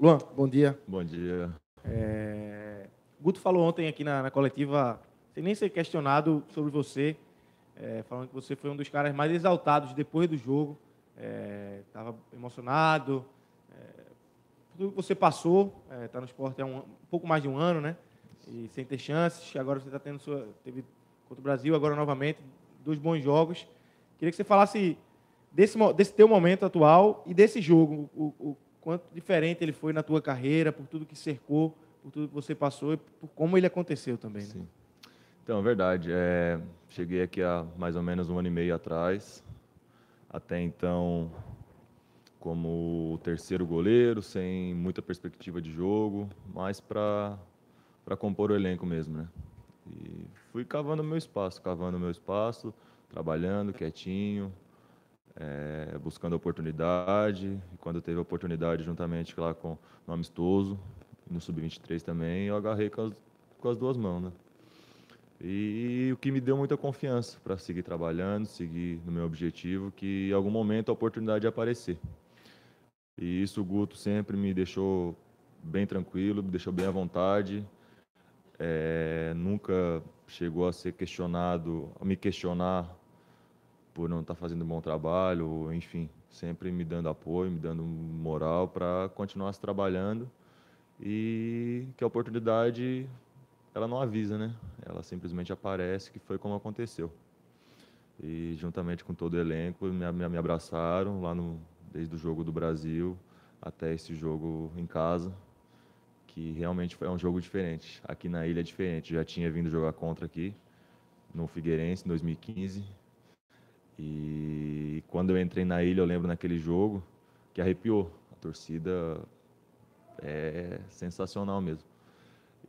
Luan, bom dia. Bom dia. É... Guto falou ontem aqui na, na coletiva, sem nem ser questionado sobre você, é, falando que você foi um dos caras mais exaltados depois do jogo. Estava é, emocionado. É, tudo que você passou, está é, no esporte há um, um, pouco mais de um ano, né? E sem ter chances, agora você está tendo sua. Teve contra o Brasil, agora novamente, dois bons jogos. Queria que você falasse desse, desse teu momento atual e desse jogo. O, o, quanto diferente ele foi na tua carreira, por tudo que cercou, por tudo que você passou e por como ele aconteceu também. Né? Sim. Então, é verdade. É, cheguei aqui há mais ou menos um ano e meio atrás. Até então, como terceiro goleiro, sem muita perspectiva de jogo, mas para compor o elenco mesmo, né? E fui cavando meu espaço, cavando meu espaço, trabalhando quietinho, é, buscando oportunidade. E quando teve oportunidade, juntamente lá com o Amistoso, no Sub-23 também, eu agarrei com as, com as duas mãos, né? E o que me deu muita confiança para seguir trabalhando, seguir no meu objetivo, que em algum momento a oportunidade ia aparecer. E isso o Guto sempre me deixou bem tranquilo, me deixou bem à vontade. É, nunca chegou a ser questionado, a me questionar por não estar tá fazendo um bom trabalho, enfim, sempre me dando apoio, me dando moral para continuar se trabalhando e que a oportunidade ela não avisa, né? Ela simplesmente aparece, que foi como aconteceu. E juntamente com todo o elenco me, me, me abraçaram lá no desde o jogo do Brasil até esse jogo em casa, que realmente foi é um jogo diferente. Aqui na ilha é diferente. Já tinha vindo jogar contra aqui no Figueirense em 2015 e quando eu entrei na ilha, eu lembro naquele jogo que arrepiou. A torcida é sensacional mesmo.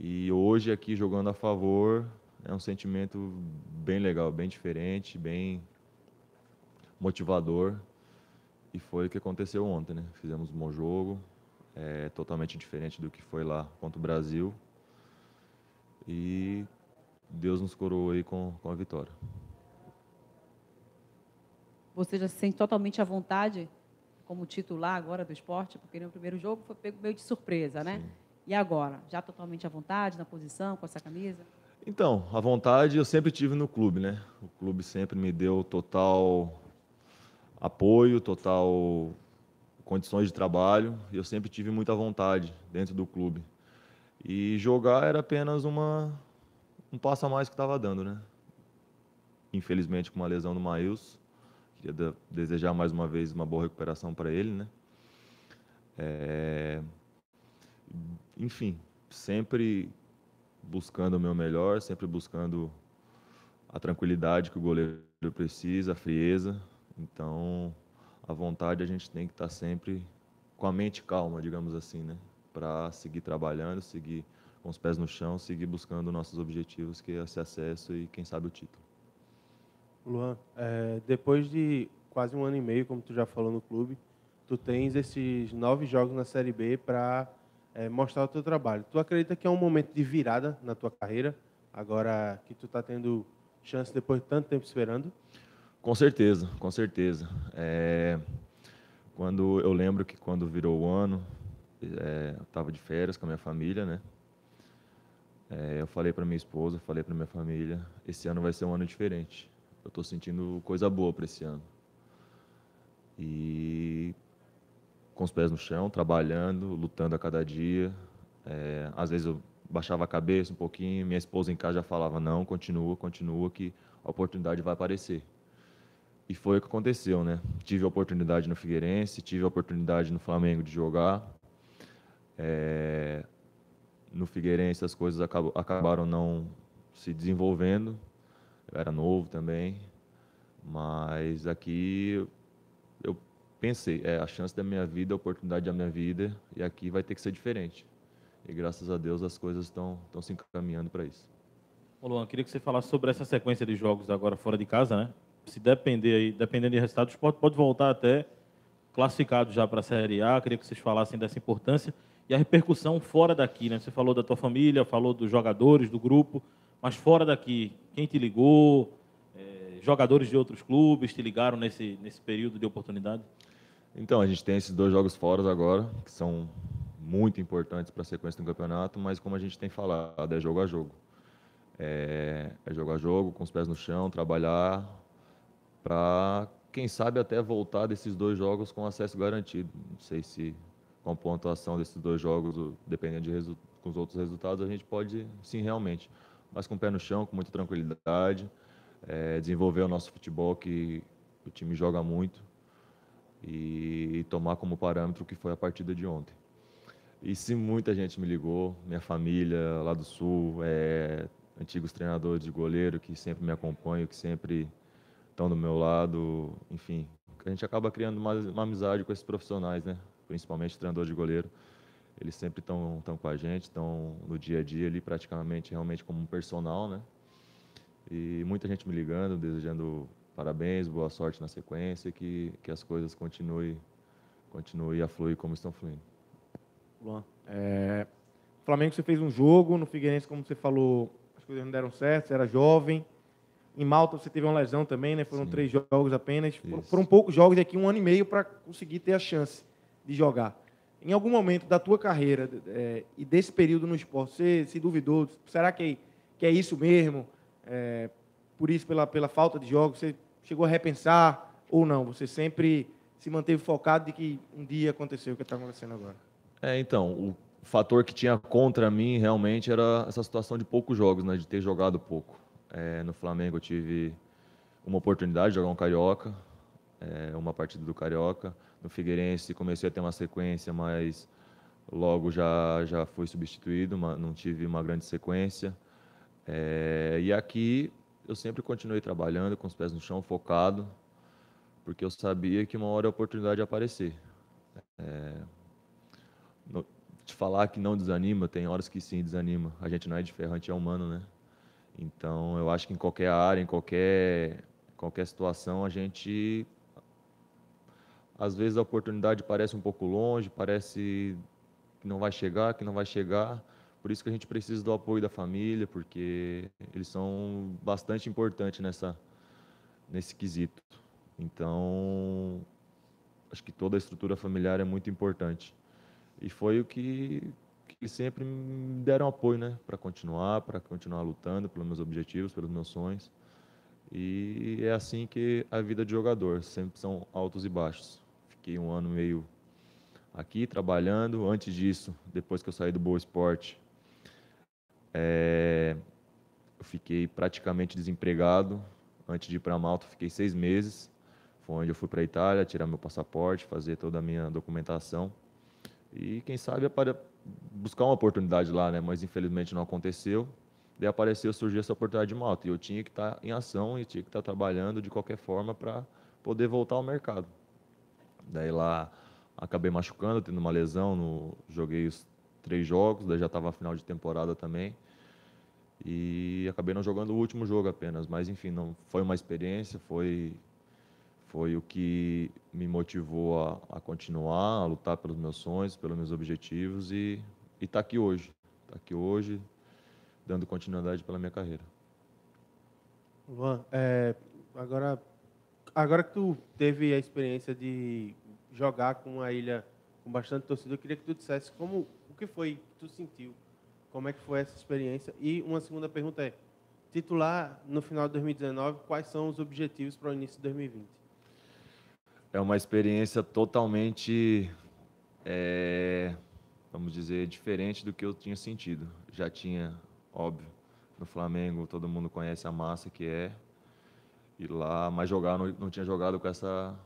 E hoje aqui jogando a favor é um sentimento bem legal, bem diferente, bem motivador. E foi o que aconteceu ontem, né? Fizemos um bom jogo, é totalmente diferente do que foi lá contra o Brasil. E Deus nos coroou aí com, com a vitória você já se sente totalmente à vontade como titular agora do esporte, porque no primeiro jogo foi pego meio de surpresa, né? Sim. E agora? Já totalmente à vontade na posição, com essa camisa? Então, a vontade eu sempre tive no clube, né? O clube sempre me deu total apoio, total condições de trabalho, e eu sempre tive muita vontade dentro do clube. E jogar era apenas uma um passo a mais que estava dando, né? Infelizmente, com uma lesão do Maílson, Queria desejar mais uma vez uma boa recuperação para ele, né? É... Enfim, sempre buscando o meu melhor, sempre buscando a tranquilidade que o goleiro precisa, a frieza. Então, a vontade a gente tem que estar tá sempre com a mente calma, digamos assim, né? Para seguir trabalhando, seguir com os pés no chão, seguir buscando nossos objetivos, que é esse acesso e quem sabe o título. Luan, é, depois de quase um ano e meio, como tu já falou no clube, tu tens esses nove jogos na Série B para é, mostrar o teu trabalho. Tu acredita que é um momento de virada na tua carreira, agora que tu está tendo chance depois de tanto tempo esperando? Com certeza, com certeza. É, quando eu lembro que quando virou o ano, é, eu estava de férias com a minha família, né? É, eu falei para minha esposa, falei para minha família, esse ano vai ser um ano diferente. Eu estou sentindo coisa boa para esse ano. E com os pés no chão, trabalhando, lutando a cada dia. É, às vezes eu baixava a cabeça um pouquinho, minha esposa em casa já falava: não, continua, continua, que a oportunidade vai aparecer. E foi o que aconteceu, né? Tive a oportunidade no Figueirense, tive a oportunidade no Flamengo de jogar. É, no Figueirense as coisas acabaram não se desenvolvendo eu era novo também, mas aqui eu pensei, é a chance da minha vida, a oportunidade da minha vida, e aqui vai ter que ser diferente. E graças a Deus as coisas estão se encaminhando para isso. Ô Luan, queria que você falasse sobre essa sequência de jogos agora fora de casa, né? Se depender aí, dependendo de resultados, pode, pode voltar até classificado já para a Série A. Queria que vocês falassem dessa importância e a repercussão fora daqui, né? Você falou da tua família, falou dos jogadores, do grupo, mas fora daqui, quem te ligou? É, jogadores de outros clubes te ligaram nesse, nesse período de oportunidade? Então, a gente tem esses dois jogos fora agora, que são muito importantes para a sequência do campeonato, mas como a gente tem falado, é jogo a jogo. É, é jogo a jogo, com os pés no chão, trabalhar para, quem sabe, até voltar desses dois jogos com acesso garantido. Não sei se com a pontuação desses dois jogos, dependendo de com os outros resultados, a gente pode, sim, realmente mas com o pé no chão, com muita tranquilidade. É, desenvolver o nosso futebol que o time joga muito e, e tomar como parâmetro o que foi a partida de ontem. E se muita gente me ligou, minha família lá do Sul, é, antigos treinadores de goleiro que sempre me acompanham, que sempre estão do meu lado, enfim, a gente acaba criando uma amizade com esses profissionais, né? Principalmente treinador de goleiro eles sempre estão tão com a gente, estão no dia a dia ali praticamente realmente como um personal, né? E muita gente me ligando, desejando parabéns, boa sorte na sequência, que, que as coisas continuem continue a fluir como estão fluindo. Luan, é, Flamengo você fez um jogo, no Figueirense, como você falou, as coisas não deram certo, você era jovem. Em Malta você teve uma lesão também, né? Foram Sim. três jogos apenas. Isso. Foram poucos jogos daqui um ano e meio para conseguir ter a chance de jogar. Em algum momento da tua carreira é, e desse período no esporte, você se duvidou? Será que, que é isso mesmo? É, por isso, pela, pela falta de jogos, você chegou a repensar ou não? Você sempre se manteve focado de que um dia aconteceu o que está acontecendo agora? É, então, o fator que tinha contra mim realmente era essa situação de poucos jogos, né, de ter jogado pouco. É, no Flamengo eu tive uma oportunidade de jogar um Carioca, é, uma partida do Carioca no Figueirense, comecei a ter uma sequência, mas logo já, já fui substituído, não tive uma grande sequência. É, e aqui eu sempre continuei trabalhando com os pés no chão, focado, porque eu sabia que uma hora a oportunidade ia aparecer. É, no, te falar que não desanima, tem horas que sim desanima. A gente não é de ferro, a gente é humano, né? Então eu acho que em qualquer área, em qualquer, qualquer situação, a gente às vezes a oportunidade parece um pouco longe, parece que não vai chegar, que não vai chegar. Por isso que a gente precisa do apoio da família, porque eles são bastante importantes nessa, nesse quesito. Então, acho que toda a estrutura familiar é muito importante. E foi o que, que sempre me deram apoio, né? Para continuar, para continuar lutando pelos meus objetivos, pelos meus sonhos. E é assim que a vida de jogador, sempre são altos e baixos. Fiquei um ano meio aqui trabalhando. Antes disso, depois que eu saí do Boa Esporte, é, eu fiquei praticamente desempregado. Antes de ir para Malta, fiquei seis meses. Foi onde eu fui para a Itália tirar meu passaporte, fazer toda a minha documentação. E quem sabe é para buscar uma oportunidade lá, né? Mas infelizmente não aconteceu. Daí apareceu, surgiu essa oportunidade de Malta. E eu tinha que estar tá em ação e tinha que estar tá trabalhando de qualquer forma para poder voltar ao mercado. Daí lá acabei machucando, tendo uma lesão, no, joguei os três jogos, daí já estava final de temporada também. E acabei não jogando o último jogo apenas, mas enfim, não foi uma experiência, foi foi o que me motivou a, a continuar, a lutar pelos meus sonhos, pelos meus objetivos e está aqui hoje. Está aqui hoje, dando continuidade pela minha carreira. Luan, é, agora agora que tu teve a experiência de jogar com uma ilha com bastante torcida, eu queria que tu dissesse como, o que foi que tu sentiu, como é que foi essa experiência. E uma segunda pergunta é, titular no final de 2019, quais são os objetivos para o início de 2020? É uma experiência totalmente, é, vamos dizer, diferente do que eu tinha sentido. Já tinha, óbvio, no Flamengo todo mundo conhece a massa que é, e lá, mas jogar não, não tinha jogado com essa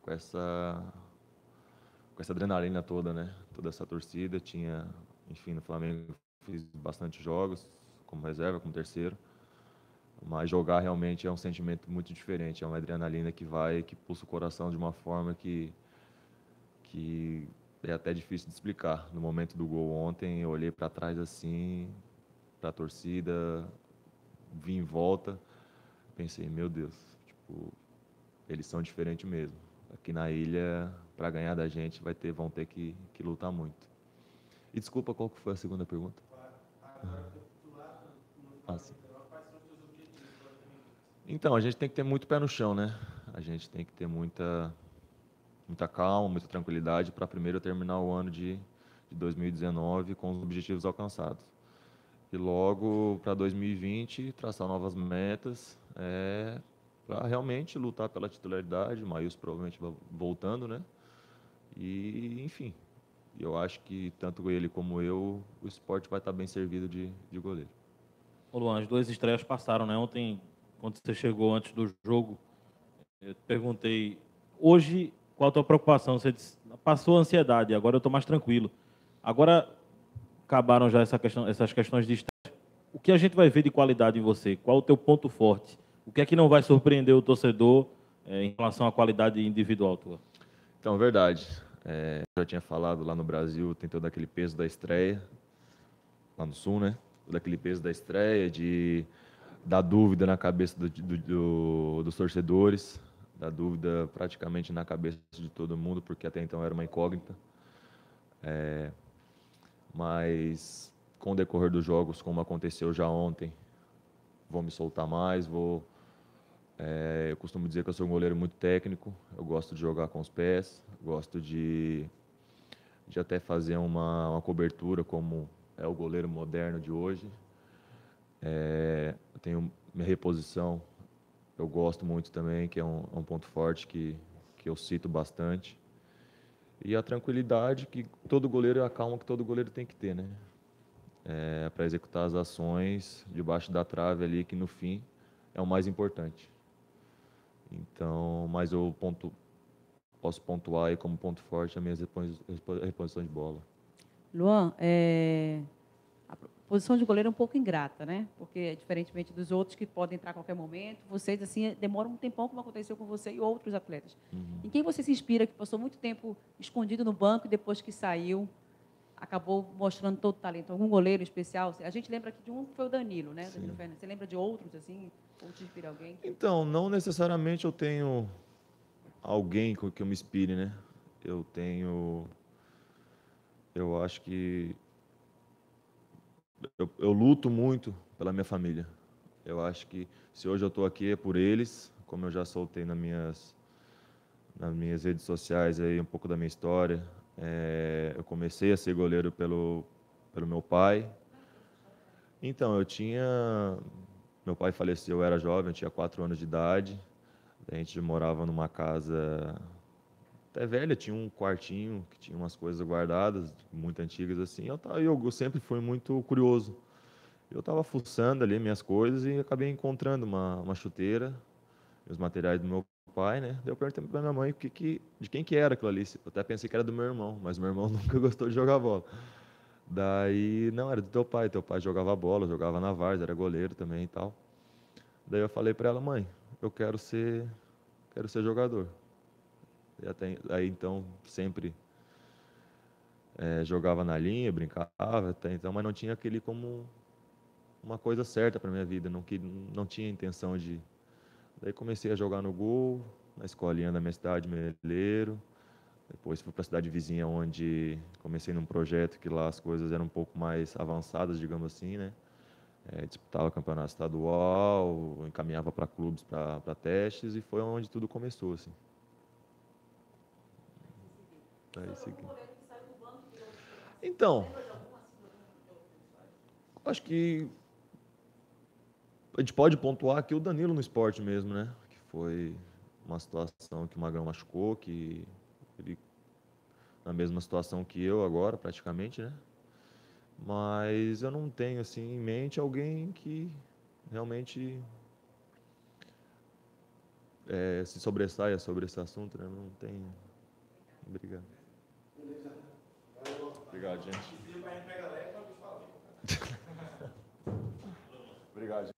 com essa com essa adrenalina toda, né? Toda essa torcida tinha, enfim, no Flamengo fiz bastante jogos como reserva, como terceiro. Mas jogar realmente é um sentimento muito diferente, é uma adrenalina que vai, que pulsa o coração de uma forma que que é até difícil de explicar. No momento do gol ontem, eu olhei para trás assim, para a torcida, vim em volta pensei, meu Deus, tipo, eles são diferentes mesmo. Aqui na ilha, para ganhar da gente, vai ter, vão ter que, que lutar muito. E desculpa, qual que foi a segunda pergunta? Ah, sim. Então, a gente tem que ter muito pé no chão, né? A gente tem que ter muita, muita calma, muita tranquilidade para primeiro terminar o ano de, de 2019 com os objetivos alcançados. E logo para 2020, traçar novas metas é, para realmente lutar pela titularidade. O Maílson provavelmente voltando, né? E, enfim, eu acho que tanto ele como eu, o esporte vai estar tá bem servido de, de goleiro. Ô Luan, as duas estreias passaram, né? Ontem, quando você chegou antes do jogo, eu perguntei, hoje, qual a tua preocupação? Você disse, passou a ansiedade, agora eu estou mais tranquilo. Agora, acabaram já essa questão, essas questões de estreia. O que a gente vai ver de qualidade em você? Qual o teu ponto forte? O que é que não vai surpreender o torcedor é, em relação à qualidade individual tua? Então, verdade. É, já tinha falado lá no Brasil, tem todo aquele peso da estreia, lá no Sul, né? Todo aquele peso da estreia, de da dúvida na cabeça do, do, do, dos torcedores, da dúvida praticamente na cabeça de todo mundo, porque até então era uma incógnita. É, mas com o decorrer dos jogos, como aconteceu já ontem, vou me soltar mais, vou é, eu costumo dizer que eu sou um goleiro muito técnico, eu gosto de jogar com os pés, gosto de, de até fazer uma, uma cobertura como é o goleiro moderno de hoje. É, eu tenho minha reposição, eu gosto muito também, que é um, é um ponto forte que, que eu cito bastante. E a tranquilidade que todo goleiro, a calma que todo goleiro tem que ter, né? É, para executar as ações debaixo da trave ali, que no fim é o mais importante. Então, mas eu ponto, posso pontuar aí como ponto forte a minha reposição de bola. Luan, é, a posição de goleiro é um pouco ingrata, né? Porque, é diferentemente dos outros que podem entrar a qualquer momento, vocês, assim, é, demoram um tempão, como aconteceu com você e outros atletas. Uhum. Em quem você se inspira, que passou muito tempo escondido no banco e depois que saiu, acabou mostrando todo o talento. Algum goleiro especial? A gente lembra aqui de um que foi o Danilo, né? Danilo Fernandes. Você lembra de outros, assim? Ou te inspira alguém? Então, não necessariamente eu tenho alguém com que eu me inspire, né? Eu tenho... Eu acho que... eu, eu luto muito pela minha família. Eu acho que se hoje eu estou aqui é por eles, como eu já soltei nas minhas, nas minhas redes sociais aí um pouco da minha história, é, eu comecei a ser goleiro pelo, pelo meu pai. Então, eu tinha. Meu pai faleceu, eu era jovem, eu tinha quatro anos de idade. A gente morava numa casa até velha, tinha um quartinho que tinha umas coisas guardadas, muito antigas assim. Eu, eu sempre fui muito curioso. Eu estava fuçando ali minhas coisas e acabei encontrando uma, uma chuteira, os materiais do meu pai, né? Daí eu perguntei pra minha mãe que que, de quem que era aquilo ali. Eu até pensei que era do meu irmão, mas meu irmão nunca gostou de jogar bola. Daí, não, era do teu pai. Teu pai jogava bola, jogava na vars, era goleiro também e tal. Daí eu falei para ela, mãe, eu quero ser, quero ser jogador. E até, aí então sempre é, jogava na linha, brincava até então, mas não tinha aquele como uma coisa certa para minha vida. Não que não tinha intenção de Daí comecei a jogar no gol, na escolinha da minha cidade, Meleiro. Depois fui para a cidade vizinha, onde comecei num projeto que lá as coisas eram um pouco mais avançadas, digamos assim, né? É, disputava campeonato estadual, encaminhava para clubes, para testes, e foi onde tudo começou, assim. Então, acho que a gente pode pontuar aqui o Danilo no esporte mesmo, né? Que foi uma situação que o Magrão machucou, que ele na mesma situação que eu agora, praticamente, né? Mas eu não tenho assim em mente alguém que realmente é, se sobressaia sobre esse assunto, né? Não tenho. Obrigado. Obrigado, gente. Obrigado,